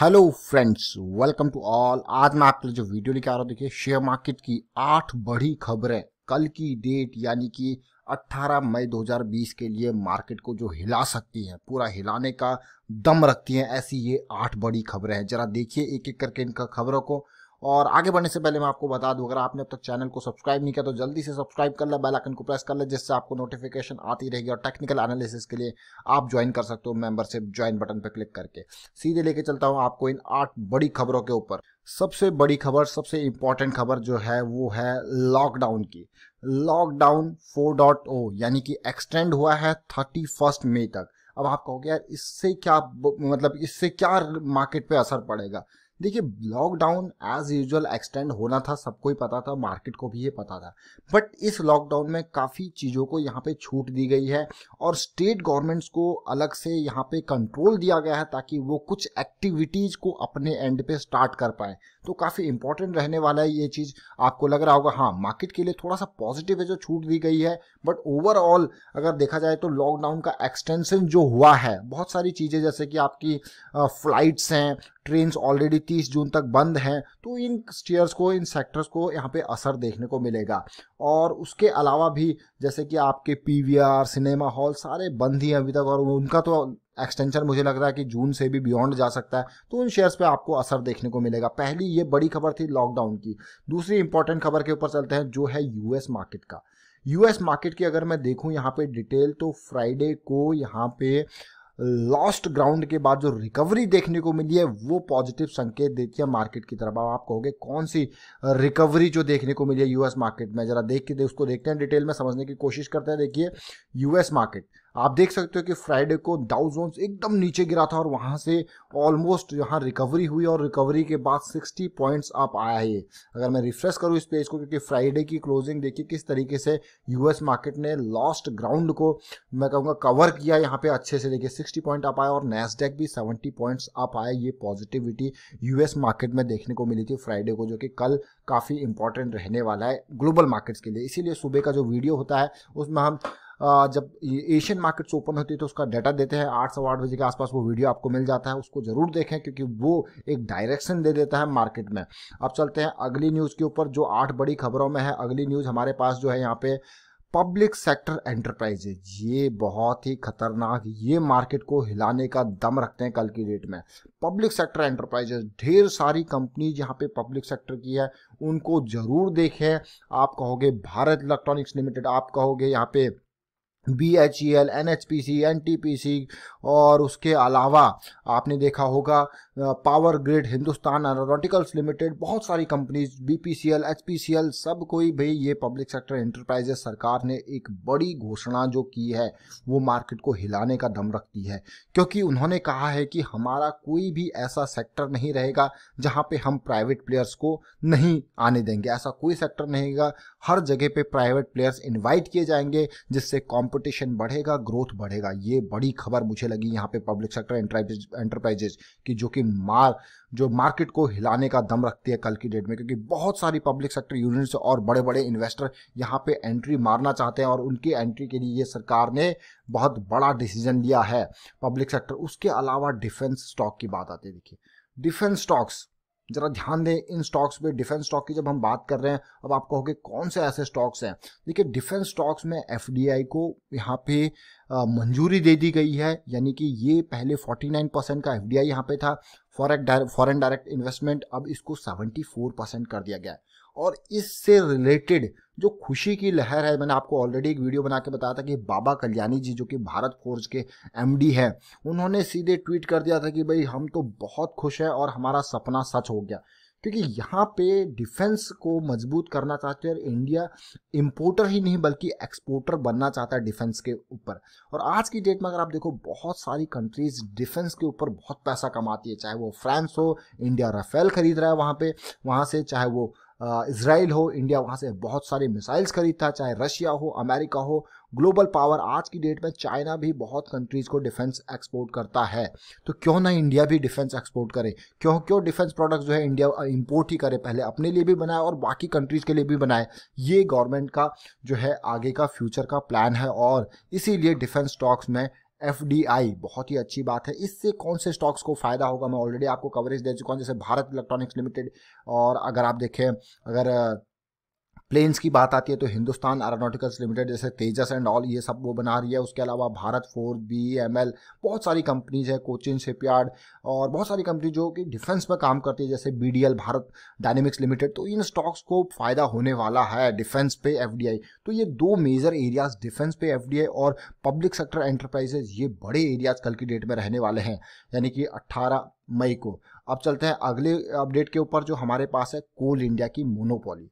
hello friends welcome to all आज मैं आपके लिए जो वीडियो लेके आ रहा हूँ देखिए शेयर मार्केट की आठ बड़ी खबरें कल की डेट यानी कि 18 मई 2020 के लिए मार्केट को जो हिला सकती है पूरा हिलाने का दम रखती है ऐसी ये आठ बड़ी खबरें हैं जरा देखिए एक एक करके इनका खबरों को और आगे बढ़ने से पहले मैं आपको बता दूं अगर आपने अब तक चैनल को सब्सक्राइब नहीं किया तो जल्दी से सब्सक्राइब कर लें बेल आइकन को प्रेस कर ले जिससे आपको नोटिफिकेशन आती रहेगी और टेक्निकल एनालिसिस के लिए आप ज्वाइन कर सकते हो मेंबरशिप ज्वाइन बटन पर क्लिक करके सीधे लेके चलता हूँ आपको इन आठ बड़ी खबरों के ऊपर सबसे बड़ी खबर सबसे इंपॉर्टेंट खबर जो है वो है लॉकडाउन की लॉकडाउन 4.0 यानी कि एक्सटेंड हुआ है थर्टी मई तक अब आप कहोगे यार इससे क्या मतलब इससे क्या मार्केट पे असर पड़ेगा देखिए लॉकडाउन एज यूजुअल एक्सटेंड होना था सबको ही पता था मार्केट को भी ये पता था बट इस लॉकडाउन में काफ़ी चीज़ों को यहाँ पे छूट दी गई है और स्टेट गवर्नमेंट्स को अलग से यहाँ पे कंट्रोल दिया गया है ताकि वो कुछ एक्टिविटीज़ को अपने एंड पे स्टार्ट कर पाए तो काफ़ी इंपॉर्टेंट रहने वाला है ये चीज़ आपको लग रहा होगा हाँ मार्केट के लिए थोड़ा सा पॉजिटिव है जो छूट दी गई है बट ओवरऑल अगर देखा जाए तो लॉकडाउन का एक्सटेंशन जो हुआ है बहुत सारी चीज़ें जैसे कि आपकी फ़्लाइट्स हैं ट्रेन ऑलरेडी तीस जून तक बंद हैं तो इन स्टेयर्स को इन सेक्टर्स को यहाँ पे असर देखने को मिलेगा और उसके अलावा भी जैसे कि आपके आर सिनेमा हॉल सारे बंद ही हैं अभी तक और उनका तो एक्सटेंशन मुझे लग रहा है कि जून से भी बियॉन्ड जा सकता है तो उन शेयर्स पे आपको असर देखने को मिलेगा पहली ये बड़ी खबर थी लॉकडाउन की दूसरी इंपॉर्टेंट खबर के ऊपर चलते हैं जो है यूएस मार्केट का यूएस मार्केट की अगर मैं देखूं यहाँ पे डिटेल तो फ्राइडे को यहाँ पे लॉस्ट ग्राउंड के बाद जो रिकवरी देखने को मिली है वो पॉजिटिव संकेत देती है मार्केट की तरफ अब आप कहोगे कौन सी रिकवरी जो देखने को मिली है यूएस मार्केट में जरा देख के दे, उसको देखते हैं डिटेल में समझने की कोशिश करते हैं देखिए यूएस मार्केट आप देख सकते हो कि फ्राइडे को डाउ जोन्स एकदम नीचे गिरा था और वहाँ से ऑलमोस्ट यहाँ रिकवरी हुई और रिकवरी के बाद 60 पॉइंट्स आप आया है अगर मैं रिफ्रेश करूँ इस पेज को क्योंकि फ्राइडे की क्लोजिंग देखिए किस तरीके से यूएस मार्केट ने लॉस्ट ग्राउंड को मैं कहूँगा कवर किया यहाँ पे अच्छे से देखिए सिक्सटी पॉइंट आप आया और नेसडेक भी सेवेंटी पॉइंट्स आप आए ये पॉजिटिविटी यूएस मार्केट में देखने को मिली थी फ्राइडे को जो कि कल काफ़ी इंपॉर्टेंट रहने वाला है ग्लोबल मार्केट्स के लिए इसीलिए सुबह का जो वीडियो होता है उसमें हम जब एशियन मार्केट्स ओपन होती है तो उसका डाटा देते हैं आठ सवा आठ बजे के आसपास वो वीडियो आपको मिल जाता है उसको जरूर देखें क्योंकि वो एक डायरेक्शन दे देता है मार्केट में अब चलते हैं अगली न्यूज़ के ऊपर जो आठ बड़ी खबरों में है अगली न्यूज़ हमारे पास जो है यहाँ पे पब्लिक सेक्टर एंटरप्राइजेज ये बहुत ही खतरनाक ये मार्केट को हिलाने का दम रखते हैं कल की डेट में पब्लिक सेक्टर एंटरप्राइजेज ढेर सारी कंपनी यहाँ पे पब्लिक सेक्टर की है उनको जरूर देखें आप कहोगे भारत इलेक्ट्रॉनिक्स लिमिटेड आप कहोगे यहाँ पे B H E L N H P C N T P C और उसके अलावा आपने देखा होगा Power Grid Hindustan Aeronauticals Limited बहुत सारी companies B P C L H P C L सब कोई भी ये पब्लिक सेक्टर एंटरप्राइजेस सरकार ने एक बड़ी घोषणा जो की है वो मार्केट को हिलाने का दम रखती है क्योंकि उन्होंने कहा है कि हमारा कोई भी ऐसा सेक्टर नहीं रहेगा जहाँ पे हम प्राइवेट प्लेयर्स को नहीं आने देंगे ऐसा कोई सेक्टर नहीं रहेगा हर जगह पे प्राइवेट प्लेयर्स इनवाइट किए जाएंगे जिससे कंपटीशन बढ़ेगा ग्रोथ बढ़ेगा ये बड़ी खबर मुझे लगी यहाँ पे पब्लिक सेक्टर एंटरप्राइजेज की जो कि मार जो मार्केट को हिलाने का दम रखती है कल की डेट में क्योंकि बहुत सारी पब्लिक सेक्टर यूनिट्स और बड़े बड़े इन्वेस्टर यहाँ पे एंट्री मारना चाहते हैं और उनकी एंट्री के लिए ये सरकार ने बहुत बड़ा डिसीजन लिया है पब्लिक सेक्टर उसके अलावा डिफेंस स्टॉक की बात आती है देखिए डिफेंस स्टॉक्स जरा ध्यान दें इन स्टॉक्स पे डिफेंस स्टॉक की जब हम बात कर रहे हैं अब आप कहोगे कौन से ऐसे स्टॉक्स हैं देखिए डिफेंस स्टॉक्स में एफ को यहाँ पे मंजूरी दे दी गई है यानी कि ये पहले 49 परसेंट का एफ डी यहाँ पे था फॉरन डायरेक्ट डायरेक्ट इन्वेस्टमेंट अब इसको 74 परसेंट कर दिया गया है और इससे रिलेटेड जो खुशी की लहर है मैंने आपको ऑलरेडी एक वीडियो बना के बताया था कि बाबा कल्याणी जी जो कि भारत फोर्ज के एमडी हैं उन्होंने सीधे ट्वीट कर दिया था कि भाई हम तो बहुत खुश हैं और हमारा सपना सच हो गया क्योंकि यहाँ पे डिफेंस को मजबूत करना चाहते हैं और इंडिया इंपोर्टर ही नहीं बल्कि एक्सपोर्टर बनना चाहता है डिफेंस के ऊपर और आज की डेट में अगर आप देखो बहुत सारी कंट्रीज डिफेंस के ऊपर बहुत पैसा कमाती है चाहे वो फ्रांस हो इंडिया राफेल खरीद रहा है वहाँ पे वहाँ से चाहे वो इसराइल हो इंडिया वहाँ से बहुत सारे मिसाइल्स खरीदता चाहे रशिया हो अमेरिका हो ग्लोबल पावर आज की डेट में चाइना भी बहुत कंट्रीज़ को डिफेंस एक्सपोर्ट करता है तो क्यों ना इंडिया भी डिफेंस एक्सपोर्ट करे क्यों क्यों डिफेंस प्रोडक्ट्स जो है इंडिया इंपोर्ट ही करे पहले अपने लिए भी बनाए और बाकी कंट्रीज़ के लिए भी बनाए ये गवर्नमेंट का जो है आगे का फ्यूचर का प्लान है और इसीलिए डिफेंस स्टॉक्स में एफ बहुत ही अच्छी बात है इससे कौन से स्टॉक्स को फ़ायदा होगा मैं ऑलरेडी आपको कवरेज दे चुका हूँ जैसे भारत इलेक्ट्रॉनिक्स लिमिटेड और अगर आप देखें अगर प्लेन्स की बात आती है तो हिंदुस्तान एरोनोटिकल्स लिमिटेड जैसे तेजस एंड ऑल ये सब वो बना रही है उसके अलावा Bharat for B M L बहुत सारी कंपनीज है कोचिन शिपयार्ड और बहुत सारी कंपनी जो कि डिफेंस में काम करती है जैसे B D L Bharat Dynamics Limited तो इन स्टॉक्स को फ़ायदा होने वाला है डिफेंस पे एफ डी आई तो ये दो मेजर एरियाज डिफेंस पे एफ डी आई और पब्लिक सेक्टर एंटरप्राइजेज ये बड़े एरियाज कल की डेट में रहने वाले हैं यानी कि अट्ठारह मई को अब चलते हैं अगले अपडेट के ऊपर जो हमारे पास है कोल इंडिया की मोनोपोली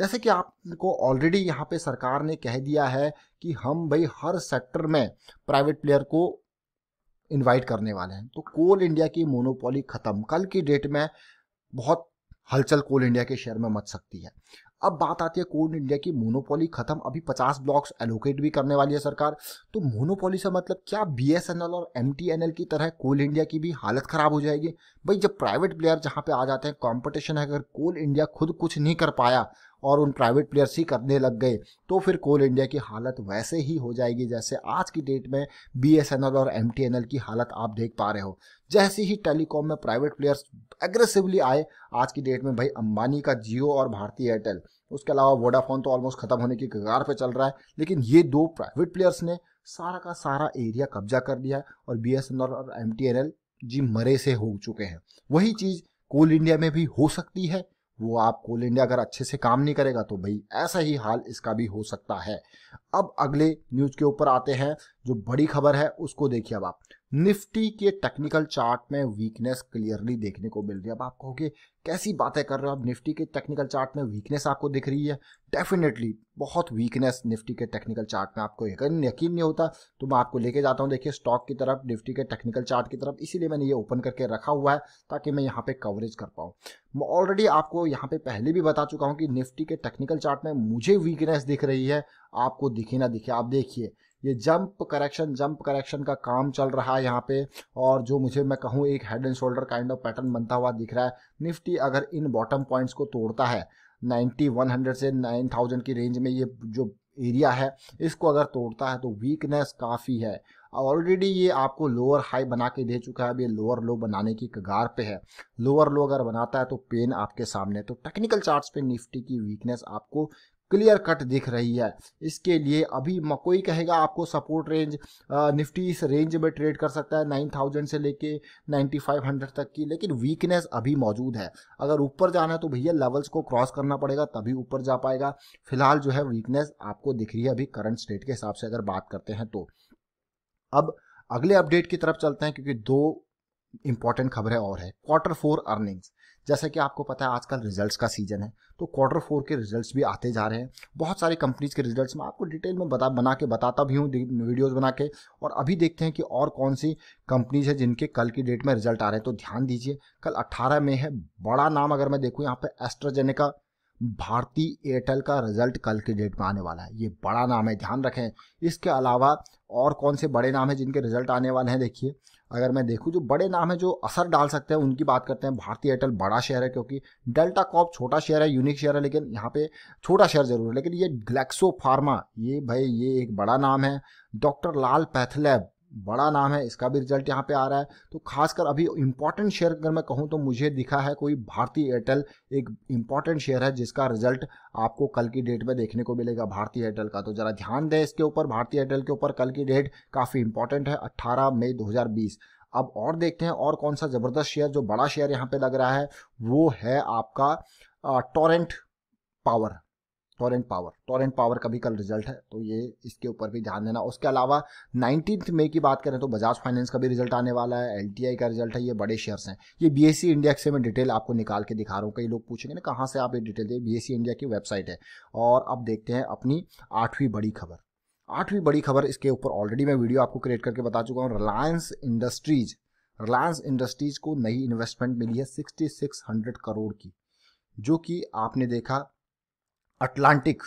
जैसे कि आपको ऑलरेडी यहाँ पे सरकार ने कह दिया है कि हम भाई हर सेक्टर में प्राइवेट प्लेयर को इनवाइट करने वाले हैं तो कोल इंडिया की मोनोपोली ख़त्म कल की डेट में बहुत हलचल कोल इंडिया के शेयर में मच सकती है अब बात आती है कोल इंडिया की मोनोपोली खत्म अभी 50 ब्लॉक्स एलोकेट भी करने वाली है सरकार तो मोनोपोली से मतलब क्या बीएसएनएल और एमटीएनएल की तरह कोल इंडिया की भी हालत खराब हो जाएगी भाई जब प्राइवेट प्लेयर जहाँ पे आ जाते हैं कंपटीशन है अगर कोल इंडिया खुद कुछ नहीं कर पाया और उन प्राइवेट प्लेयर्स ही करने लग गए तो फिर कोल इंडिया की हालत वैसे ही हो जाएगी जैसे आज की डेट में बी और एम की हालत आप देख पा रहे हो जैसे ही टेलीकॉम में प्राइवेट प्लेयर्स एग्रेसिवली आए आज की डेट में भाई अंबानी का जियो और भारतीय एयरटेल उसके अलावा वोडाफोन तो ऑलमोस्ट खत्म होने की कगार पे चल रहा है लेकिन ये दो प्राइवेट प्लेयर्स ने सारा का सारा एरिया कब्जा कर लिया है और बी और एम जी मरे से हो चुके हैं वही चीज़ कोल इंडिया में भी हो सकती है वो आप कोल इंडिया अगर अच्छे से काम नहीं करेगा तो भाई ऐसा ही हाल इसका भी हो सकता है अब अगले न्यूज के ऊपर आते हैं जो बड़ी खबर है उसको देखिए अब आप निफ्टी के टेक्निकल चार्ट में वीकनेस क्लियरली देखने को मिल रही है अब आप कहोगे कैसी बातें कर रहे हो आप निफ्टी के टेक्निकल चार्ट में वीकनेस आपको दिख रही है डेफिनेटली बहुत वीकनेस निफ्टी के टेक्निकल चार्ट में आपको यकीन यकीन नहीं होता तो मैं आपको लेके जाता हूँ देखिए स्टॉक की तरफ निफ्टी के टेक्निकल चार्ट की तरफ इसीलिए मैंने ये ओपन करके रखा हुआ है ताकि मैं यहाँ पे कवरेज कर पाऊँ मैं ऑलरेडी आपको यहाँ पे पहले भी बता चुका हूँ कि निफ्टी के टेक्निकल चार्ट में मुझे वीकनेस दिख रही है आपको दिखे ना दिखे आप देखिए ये जंप करेक्शन जंप करेक्शन का काम चल रहा है यहाँ पे और जो मुझे मैं कहूँ एक head and shoulder kind of pattern बनता हुआ दिख रहा है निफ्टी अगर इन बॉटम पॉइंट्स को तोड़ता है वन हंड्रेड से 9000 की रेंज में ये जो एरिया है इसको अगर तोड़ता है तो वीकनेस काफ़ी है ऑलरेडी ये आपको लोअर हाई बना के दे चुका है अब ये लोअर लो बनाने की कगार पे है लोअर लो अगर बनाता है तो पेन आपके सामने तो टेक्निकल चार्ट्स पे निफ्टी की वीकनेस आपको क्लियर कट दिख रही है इसके लिए अभी कोई कहेगा आपको सपोर्ट रेंज निफ्टी इस रेंज में ट्रेड कर सकता है 9000 से लेके 9500 तक की लेकिन वीकनेस अभी मौजूद है अगर ऊपर जाना है तो भैया लेवल्स को क्रॉस करना पड़ेगा तभी ऊपर जा पाएगा फिलहाल जो है वीकनेस आपको दिख रही है अभी करंट स्टेट के हिसाब से अगर बात करते हैं तो अब अगले अपडेट की तरफ चलते हैं क्योंकि दो इंपॉर्टेंट खबरें और है क्वार्टर फोर अर्निंग्स जैसे कि आपको पता है आजकल रिजल्ट्स का सीजन है तो क्वार्टर फोर के रिजल्ट्स भी आते जा रहे हैं बहुत सारी कंपनीज के रिजल्ट्स मैं आपको डिटेल में बता बना के बताता भी हूँ वीडियोस बना के और अभी देखते हैं कि और कौन सी कंपनीज है जिनके कल की डेट में रिजल्ट आ रहे हैं तो ध्यान दीजिए कल अट्ठारह में है बड़ा नाम अगर मैं देखूँ यहाँ पर एस्ट्राजेनेका भारती एयरटेल का रिजल्ट कल के डेट में आने वाला है ये बड़ा नाम है ध्यान रखें इसके अलावा और कौन से बड़े नाम है जिनके रिजल्ट आने वाले हैं देखिए अगर मैं देखूँ जो बड़े नाम है जो असर डाल सकते हैं उनकी बात करते हैं भारतीय एयरटेल बड़ा शेयर है क्योंकि डेल्टा कॉप छोटा शेयर है यूनिक शेयर है लेकिन यहाँ पे छोटा शेयर जरूर है लेकिन ये ग्लैक्सो फार्मा ये भाई ये एक बड़ा नाम है डॉक्टर लाल पैथलैब बड़ा नाम है इसका भी रिजल्ट यहाँ पे आ रहा है तो खासकर अभी इंपॉर्टेंट शेयर अगर मैं कहूँ तो मुझे दिखा है कोई भारतीय एयरटेल एक इंपॉर्टेंट शेयर है जिसका रिजल्ट आपको कल की डेट में देखने को मिलेगा भारतीय एयरटेल का तो ज़रा ध्यान दें इसके ऊपर भारतीय एयरटेल के ऊपर कल की डेट काफ़ी इंपॉर्टेंट है अट्ठारह मई दो अब और देखते हैं और कौन सा ज़बरदस्त शेयर जो बड़ा शेयर यहाँ पे लग रहा है वो है आपका Torrent Power Torrent Power Torrent Power का भी कल रिजल्ट है तो ये इसके ऊपर भी ध्यान देना उसके अलावा नाइनटीन मई की बात करें तो बजाज फाइनेंस का भी रिजल्ट आने वाला है एल का रिजल्ट है ये बड़े शेयर्स हैं ये बी इंडिया से मैं डिटेल आपको निकाल के दिखा रहा हूँ कई लोग पूछेंगे ना कहाँ से आप ये डिटेल दें बी इंडिया e की वेबसाइट है और अब देखते हैं अपनी आठवीं बड़ी खबर आठवीं बड़ी खबर इसके ऊपर ऑलरेडी मैं वीडियो आपको क्रिएट करके बता चुका हूँ रिलायंस इंडस्ट्रीज रिलायंस इंडस्ट्रीज को नई इन्वेस्टमेंट मिली है सिक्सटी सिक्स हंड्रेड करोड़ की जो कि आपने देखा अटलांटिक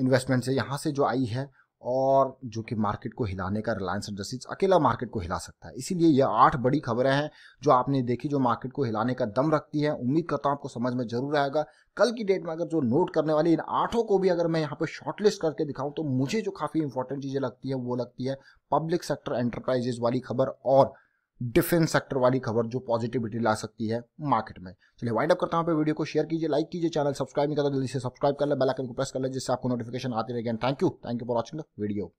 इन्वेस्टमेंट से यहाँ से जो आई है और जो कि मार्केट को हिलाने का रिलायंस इंडस्ट्रीज अकेला मार्केट को हिला सकता है इसीलिए ये आठ बड़ी खबरें हैं जो आपने देखी जो मार्केट को हिलाने का दम रखती है उम्मीद करता हूँ आपको समझ में जरूर आएगा कल की डेट में अगर जो नोट करने वाली इन आठों को भी अगर मैं यहाँ पे शॉर्टलिस्ट करके दिखाऊं तो मुझे जो काफ़ी इंपॉर्टेंट चीज़ें लगती है वो लगती है पब्लिक सेक्टर एंटरप्राइजेज वाली खबर और डिफेंस सेक्टर वाली खबर जो पॉजिटिविटी ला सकती है मार्केट में चलिए वाइंड अप करता हूं पे वीडियो को शेयर कीजिए लाइक कीजिए चैनल सब्सक्राइब नहीं करता तो जल्दी से सब्सक्राइब कर ले बेल आइकन को प्रेस कर ले जिससे आपको नोटिफिकेशन आती रहे thank you thank you for watching the video